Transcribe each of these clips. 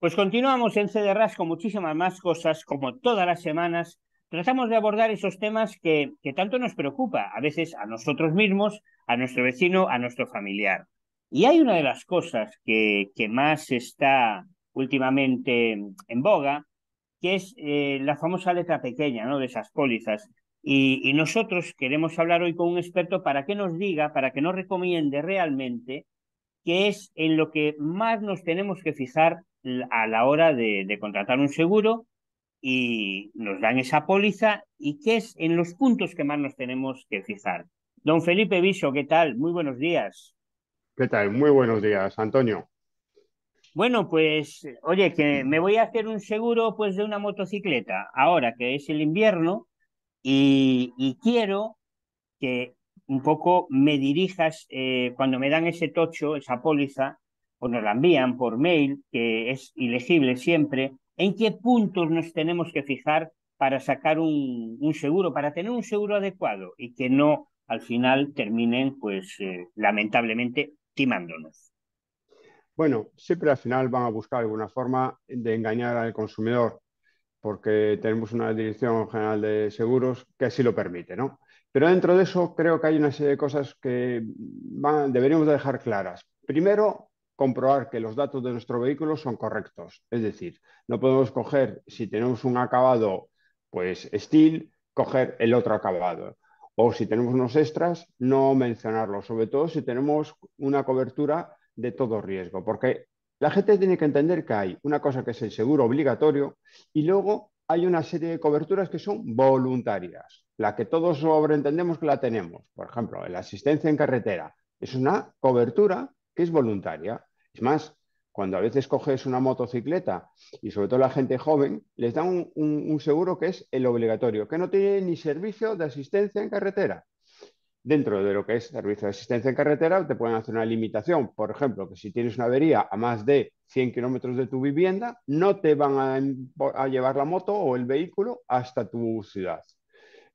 Pues continuamos en CDRAS con muchísimas más cosas, como todas las semanas. Tratamos de abordar esos temas que, que tanto nos preocupa, a veces a nosotros mismos, a nuestro vecino, a nuestro familiar. Y hay una de las cosas que, que más está últimamente en boga, que es eh, la famosa letra pequeña ¿no? de esas pólizas. Y, y, nosotros queremos hablar hoy con un experto para que nos diga, para que nos recomiende realmente qué es en lo que más nos tenemos que fijar a la hora de, contratar un seguro y nos dan esa póliza y qué es en los puntos que más nos tenemos que fijar. Don Felipe Viso, ¿qué tal? Muy buenos días. ¿Qué tal? Muy buenos días, Antonio. Bueno, pues oye, que me voy a hacer un seguro pues de una motocicleta, ahora que es el invierno, y, quiero que un poco me dirijas eh, cuando me dan ese tocho, esa póliza, o nos la envían por mail, que es ilegible siempre, en qué puntos nos tenemos que fijar para sacar un, seguro, para tener un seguro adecuado y que no al final terminen, pues eh, lamentablemente, timándonos. Bueno, siempre al final van a buscar alguna forma de engañar al consumidor, porque tenemos una Dirección General de Seguros que así lo permite, ¿no? Pero dentro de eso creo que hay una serie de cosas que deberíamos dejar claras. Primero, comprobar que los datos de nuestro vehículo son correctos. Es decir, no podemos coger, si tenemos un acabado, pues steel, coger el otro acabado. O si tenemos unos extras, no mencionarlo, sobre todo si tenemos una cobertura de todo riesgo, porque la gente tiene que entender que hay una cosa que es el seguro obligatorio y luego hay una serie de coberturas que son voluntarias, la que todos sobreentendemos que la tenemos. Por ejemplo, la asistencia en carretera es una cobertura que es voluntaria. Es más, cuando a veces coges una motocicleta y sobre todo la gente joven, les dan un, seguro que es el obligatorio, que no tiene ni servicio de asistencia en carretera. Dentro de lo que es servicio de asistencia en carretera, te pueden hacer una limitación. Por ejemplo, que si tienes una avería a más de 100 kilómetros de tu vivienda, no te van a llevar la moto o el vehículo hasta tu ciudad.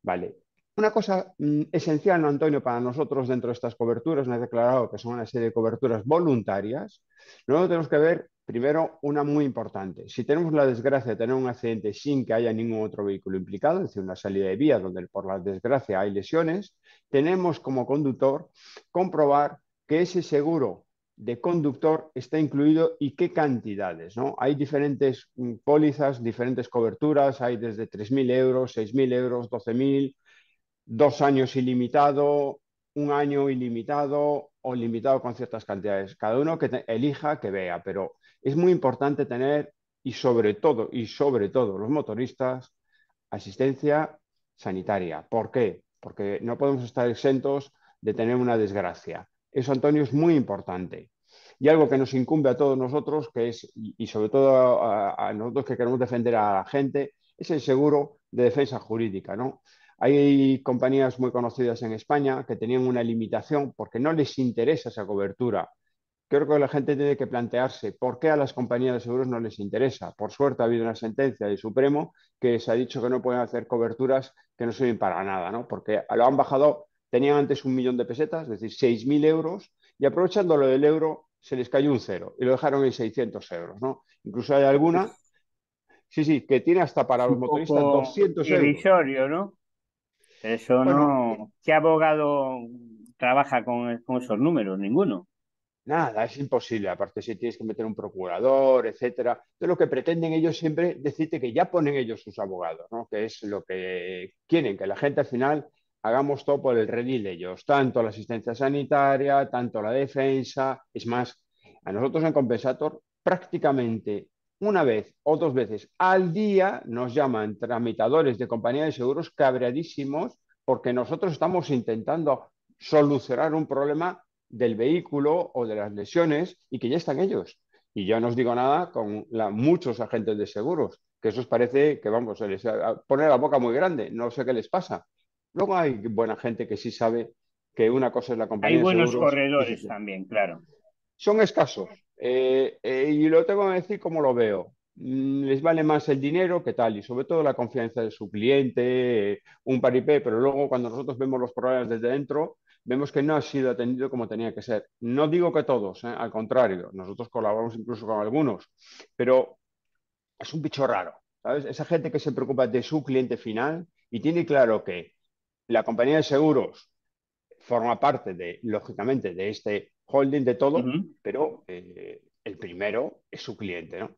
Vale, una cosa mm, esencial, Antonio, para nosotros dentro de estas coberturas, me ha declarado que son una serie de coberturas voluntarias, luego tenemos que ver primero una muy importante. Si tenemos la desgracia de tener un accidente sin que haya ningún otro vehículo implicado, es decir, una salida de vía donde por la desgracia hay lesiones, tenemos como conductor comprobar que ese seguro de conductor está incluido y qué cantidades. ¿no? Hay diferentes mm, pólizas, diferentes coberturas, hay desde 3.000 euros, 6.000 euros, 12.000, dos años ilimitado, un año ilimitado o limitado con ciertas cantidades. Cada uno que elija, que vea, pero es muy importante tener y sobre todo, y sobre todo los motoristas, asistencia sanitaria. ¿Por qué? Porque no podemos estar exentos de tener una desgracia. Eso, Antonio, es muy importante. Y algo que nos incumbe a todos nosotros, que es, y sobre todo a, a nosotros que queremos defender a la gente, es el seguro de defensa jurídica, ¿no? Hay compañías muy conocidas en España que tenían una limitación porque no les interesa esa cobertura. Creo que la gente tiene que plantearse por qué a las compañías de seguros no les interesa. Por suerte ha habido una sentencia del Supremo que se ha dicho que no pueden hacer coberturas que no sirven para nada, ¿no? porque lo han bajado, tenían antes un millón de pesetas, es decir, 6.000 euros, y aprovechando lo del euro se les cayó un cero y lo dejaron en 600 euros. ¿no? Incluso hay alguna, sí, sí, que tiene hasta para los motoristas 200 euros. ¿no? Eso no. Eh, ¿Qué abogado trabaja con, esos números? Ninguno. Nada, es imposible. Aparte, si tienes que meter un procurador, etcétera. Entonces, lo que pretenden ellos siempre decirte que ya ponen ellos sus abogados, ¿no? Que es lo que quieren, que la gente al final hagamos todo por el redil de ellos, tanto la asistencia sanitaria, tanto la defensa. Es más, a nosotros en Compensator prácticamente una vez o dos veces al día nos llaman tramitadores de compañías de seguros cabreadísimos porque nosotros estamos intentando solucionar un problema del vehículo o de las lesiones y que ya están ellos. Y yo no os digo nada con muchos agentes de seguros, que eso os parece que vamos, a les la boca muy grande, no sé qué les pasa. Luego hay buena gente que sí sabe que una cosa es la compañía. Hay buenos corredores también, claro. Son escasos, eh, eh, y lo tengo que decir como lo veo. Mm, les vale más el dinero que tal, y sobre todo la confianza de su cliente, un paripé, pero luego cuando nosotros vemos los problemas desde dentro, vemos que no ha sido atendido como tenía que ser. No digo que todos, ¿eh? al contrario, nosotros colaboramos incluso con algunos, pero es un bicho raro. Esa gente que se preocupa de su cliente final y tiene claro que la compañía de seguros forma parte, de, lógicamente, de este holding de todo, pero eh, el primero es su cliente, ¿no?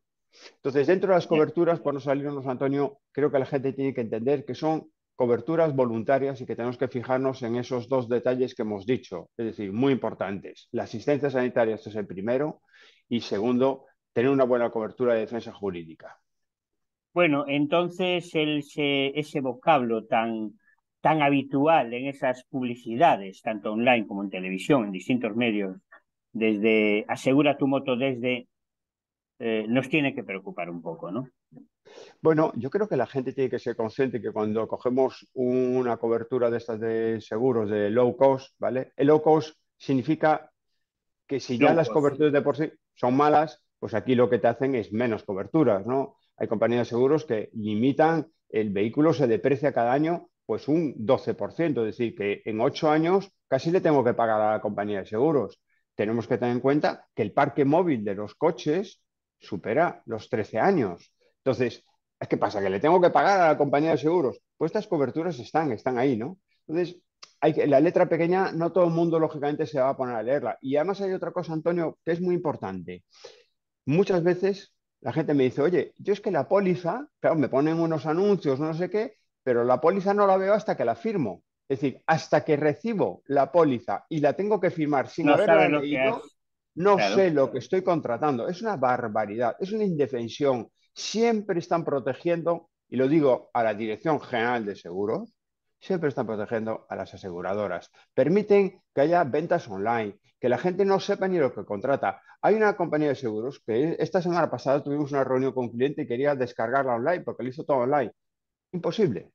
Entonces, dentro de las coberturas, por no salirnos, Antonio, creo que la gente tiene que entender que son coberturas voluntarias y que tenemos que fijarnos en esos dos detalles que hemos dicho, es decir, muy importantes. La asistencia sanitaria, este es el primero, y segundo, tener una buena cobertura de defensa jurídica. Bueno, entonces eh, ese vocablo tan, tan habitual en esas publicidades, tanto online como en televisión, en distintos medios, desde asegura tu moto desde, eh, nos tiene que preocupar un poco, ¿no? Bueno, yo creo que la gente tiene que ser consciente que cuando cogemos una cobertura de estas de seguros de low cost, ¿vale? El low cost significa que si ya las coberturas de por sí son malas, pues aquí lo que te hacen es menos coberturas, ¿no? Hay compañías de seguros que limitan, el vehículo se deprecia cada año pues un 12%, es decir, que en ocho años casi le tengo que pagar a la compañía de seguros. Tenemos que tener en cuenta que el parque móvil de los coches supera los 13 años. Entonces, ¿qué pasa? ¿Que le tengo que pagar a la compañía de seguros? Pues estas coberturas están, están ahí, ¿no? Entonces, hay que, la letra pequeña no todo el mundo, lógicamente, se va a poner a leerla. Y además hay otra cosa, Antonio, que es muy importante. Muchas veces la gente me dice, oye, yo es que la póliza, claro, me ponen unos anuncios, no sé qué, pero la póliza no la veo hasta que la firmo. Es decir, hasta que recibo la póliza y la tengo que firmar sin no haberla leído, no sé lo que estoy contratando. Es una barbaridad, es una indefensión. Siempre están protegiendo, y lo digo a la Dirección General de Seguros, siempre están protegiendo a las aseguradoras. Permiten que haya ventas online, que la gente no sepa ni lo que contrata. Hay una compañía de seguros que esta semana pasada tuvimos una reunión con un cliente y quería descargarla online porque le hizo todo online. Imposible.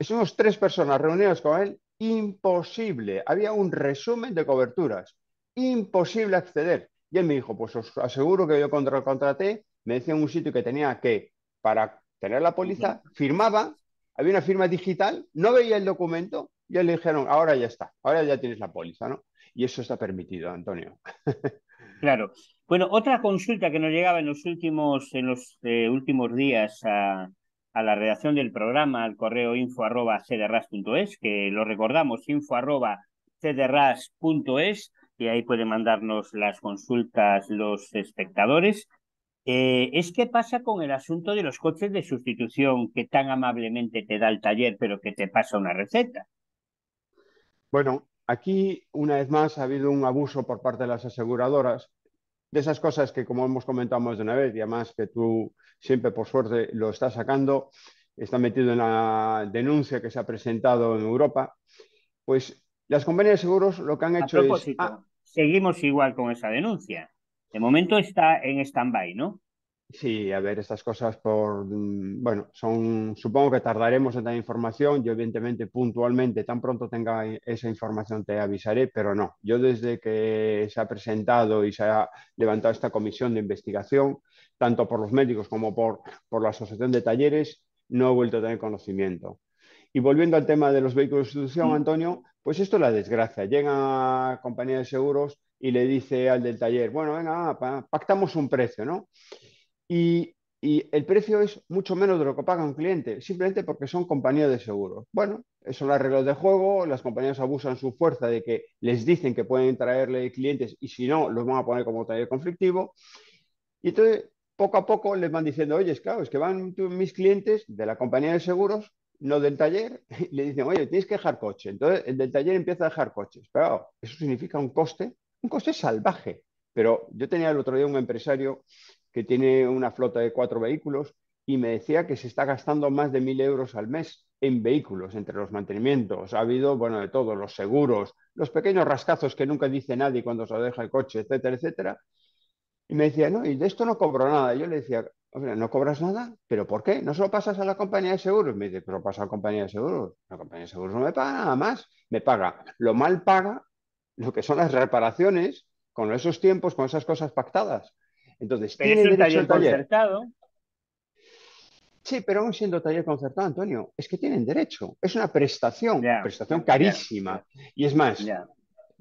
Estuvimos tres personas reunidas con él, imposible. Había un resumen de coberturas, imposible acceder. Y él me dijo, pues os aseguro que yo contra contraté, me decía un sitio que tenía que, para tener la póliza, firmaba, había una firma digital, no veía el documento, y él le dijeron, ahora ya está, ahora ya tienes la póliza, ¿no? Y eso está permitido, Antonio. claro. Bueno, otra consulta que nos llegaba en los últimos, en los eh, últimos días a, a la redacción del programa al correo info arroba que lo recordamos, info arroba y ahí pueden mandarnos las consultas los espectadores. Eh, es qué pasa con el asunto de los coches de sustitución que tan amablemente te da el taller, pero que te pasa una receta. Bueno, aquí una vez más ha habido un abuso por parte de las aseguradoras de esas cosas que, como hemos comentado más de una vez, y además que tú siempre, por suerte, lo estás sacando, está metido en la denuncia que se ha presentado en Europa, pues las compañías de seguros lo que han hecho es... Ah, seguimos igual con esa denuncia. De momento está en stand-by, ¿no? Sí, a ver, estas cosas por, mm, bueno, son, supongo que tardaremos en dar información. Yo, evidentemente, puntualmente, tan pronto tenga e, esa información te avisaré, pero no. Yo desde que se ha presentado y se ha levantado esta comisión de investigación, tanto por los médicos como por, por la asociación de talleres, no he vuelto a tener conocimiento. Y volviendo al tema de los vehículos de sustitución, mm. Antonio, pues esto es la desgracia. Llega a compañía de seguros y le dice al del taller, bueno, venga, pactamos un precio, ¿no? Y, el precio es mucho menos de lo que paga un cliente, simplemente porque son compañías de seguros. Bueno, son arreglos de juego, las compañías abusan su fuerza de que les dicen que pueden traerle clientes y si no, los van a poner como taller conflictivo. Y entonces, poco a poco les van diciendo, oye, es claro, que van mis clientes de la compañía de seguros, no del taller, y le dicen, oye, tienes que dejar coche. Entonces, el del taller empieza a dejar coches. Pero eso significa un coste, un coste salvaje. Pero yo tenía el otro día un empresario que tiene una flota de cuatro vehículos y me decía que se está gastando más de mil euros al mes en vehículos, entre los mantenimientos. Ha habido, bueno, de todo, los seguros, los pequeños rascazos que nunca dice nadie cuando se deja el coche, etcétera, etcétera. Y me decía, no, y de esto no cobro nada. Yo le decía, no cobras nada, pero ¿por qué? ¿No se pasas a la compañía de seguros? Me dice, pero pasa a la compañía de seguros. La compañía de seguros no me paga nada más. Me paga lo mal paga, lo que son las reparaciones, con esos tiempos, con esas cosas pactadas. Entonces, tienen es taller concertado? Sí, pero aún siendo taller concertado, Antonio, es que tienen derecho. Es una prestación, prestación carísima. Y es más,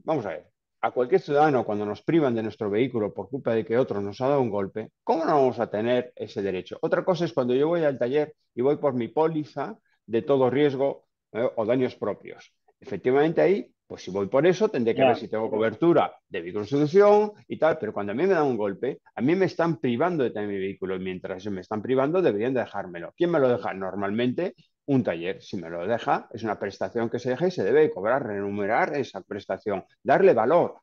vamos a ver, a cualquier ciudadano cuando nos privan de nuestro vehículo por culpa de que otro nos ha dado un golpe, ¿cómo no vamos a tener ese derecho? Otra cosa es cuando yo voy al taller y voy por mi póliza de todo riesgo eh, o daños propios. Efectivamente ahí pues si voy por eso, tendré que ver si tengo cobertura de mi construcción y tal, pero cuando a mí me dan un golpe, a mí me están privando de tener mi vehículo mientras mientras me están privando deberían dejármelo. ¿Quién me lo deja? Normalmente un taller, si me lo deja, es una prestación que se deja y se debe cobrar, renumerar esa prestación, darle valor.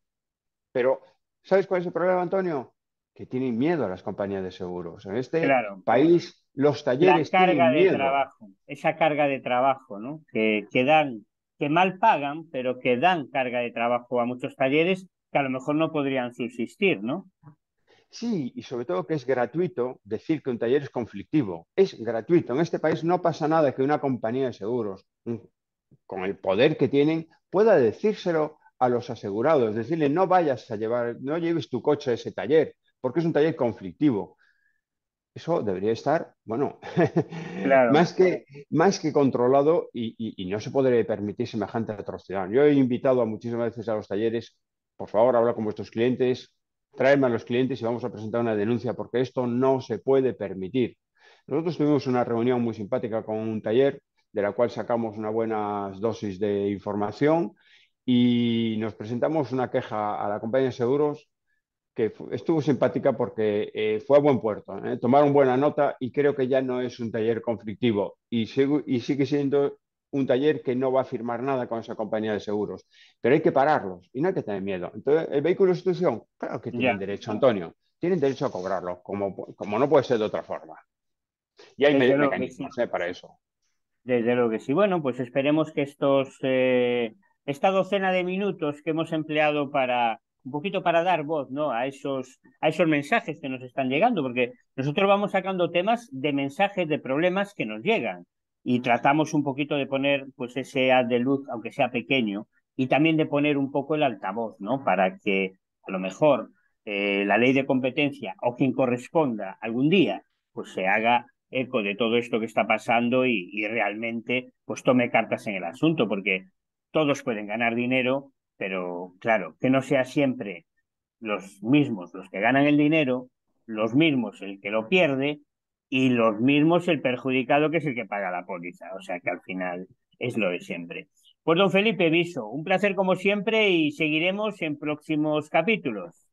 Pero, ¿sabes cuál es el problema, Antonio? Que tienen miedo a las compañías de seguros. En este país, los talleres... La carga tienen de miedo. trabajo, esa carga de trabajo, ¿no? que dan que mal pagan, pero que dan carga de trabajo a muchos talleres que a lo mejor no podrían subsistir, ¿no? Sí, y sobre todo que es gratuito decir que un taller es conflictivo. Es gratuito. En este país no pasa nada que una compañía de seguros, mm, con el poder que tienen, pueda decírselo a los asegurados, decirle no vayas a llevar, no lleves tu coche a ese taller, porque es un taller conflictivo eso debería estar, bueno, más, que, más que controlado y, no se podría permitir semejante atrocidad. Yo he invitado a muchísimas veces a los talleres, por favor, habla con vuestros clientes, tráeme a los clientes y vamos a presentar una denuncia porque esto no se puede permitir. Nosotros tuvimos una reunión muy simpática con un taller de la cual sacamos una buena dosis de información y nos presentamos una queja a la compañía de seguros que estuvo simpática porque eh, fue a buen puerto, ¿eh? tomaron buena nota y creo que ya no es un taller conflictivo y, sigue siendo un taller que no va a firmar nada con esa compañía de seguros, pero hay que pararlos y no hay que tener miedo. Entonces, el vehículo de institución, claro que tienen derecho, Antonio, tienen derecho a cobrarlo, como, como no puede ser de otra forma. Y hay mecanismos ¿eh? para eso. Desde lo que sí. Bueno, pues esperemos que estos, esta docena de minutos que hemos empleado para, un poquito para dar voz ¿no? a, esos, a esos mensajes que nos están llegando, porque nosotros vamos sacando temas de mensajes, de problemas que nos llegan y tratamos un poquito de poner pues ese haz de luz, aunque sea pequeño, y también de poner un poco el altavoz, ¿no? Para que a lo mejor eh, la ley de competencia o quien corresponda algún día pues se haga eco de todo esto que está pasando y, y realmente pues tome cartas en el asunto, porque todos pueden ganar dinero pero claro, que no sea siempre los mismos los que ganan el dinero, los mismos el que lo pierde y los mismos el perjudicado que es el que paga la póliza. O sea que al final es lo de siempre. Pues don Felipe Viso, un placer como siempre y seguiremos en próximos capítulos.